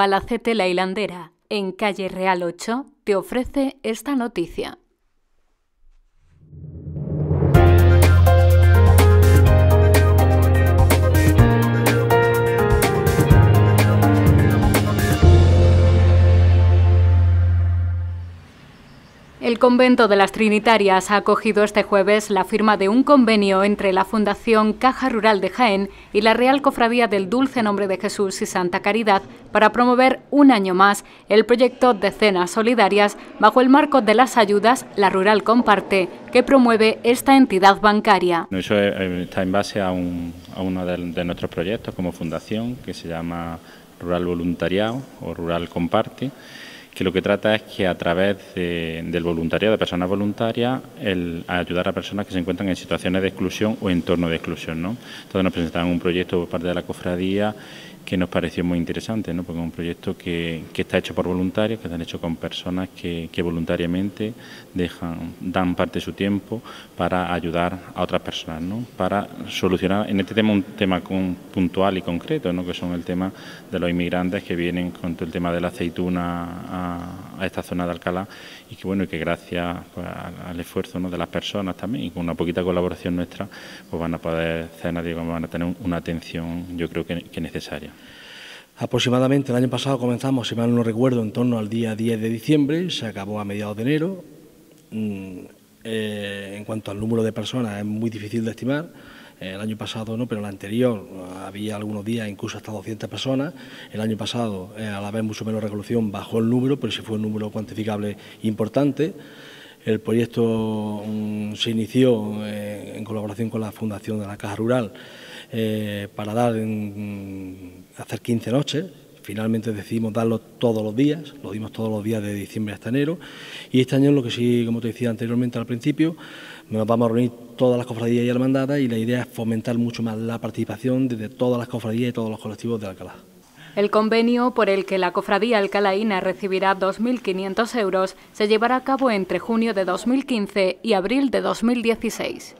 Palacete La Hilandera, en calle Real 8, te ofrece esta noticia. El convento de las Trinitarias ha acogido este jueves la firma de un convenio entre la Fundación Caja Rural de Jaén y la Real Cofradía del Dulce Nombre de Jesús y Santa Caridad para promover un año más el proyecto de cenas solidarias bajo el marco de las ayudas La Rural Comparte que promueve esta entidad bancaria. Eso eh, eh, está en base a, uno de nuestros proyectos como fundación que se llama Rural Voluntariado o Rural Comparte que lo que trata es que a través del voluntariado de personas voluntarias, el, ayudar a personas que se encuentran en situaciones de exclusión o en entorno de exclusión. ¿no? Entonces nos presentaron un proyecto por parte de la cofradía que nos pareció muy interesante, ¿no? porque es un proyecto que, que está hecho por voluntarios, que están hecho con personas que, voluntariamente dejan, dan parte de su tiempo para ayudar a otras personas, para solucionar en este tema un tema puntual y concreto, ¿no? que son el tema de los inmigrantes que vienen con todo el tema de la aceituna a, esta zona de Alcalá y que bueno, y que gracias pues, al, esfuerzo ¿no? de las personas también y con una poquita colaboración nuestra, pues van a poder, van a tener una atención yo creo que, que necesaria. Aproximadamente el año pasado comenzamos, si mal no recuerdo, en torno al día 10 de diciembre, se acabó a mediados de enero. Mm, eh, en cuanto al número de personas es muy difícil de estimar. Eh, el año pasado no, pero el anterior había algunos días incluso hasta 200 personas. El año pasado, a eh, al haber mucho menos revolución, bajó el número, pero sí fue un número cuantificable importante. El proyecto mm, se inició en colaboración con la Fundación de la Caja Rural para dar en, mm, hacer 15 noches. Finalmente decidimos darlo todos los días, lo dimos todos los días de diciembre hasta enero. Y este año, lo que sí, como te decía anteriormente al principio, nos vamos a reunir todas las cofradías y hermandadas y la idea es fomentar mucho más la participación desde todas las cofradías y todos los colectivos de Alcalá. El convenio por el que la cofradía alcalaina recibirá 2.500 euros se llevará a cabo entre junio de 2015 y abril de 2016.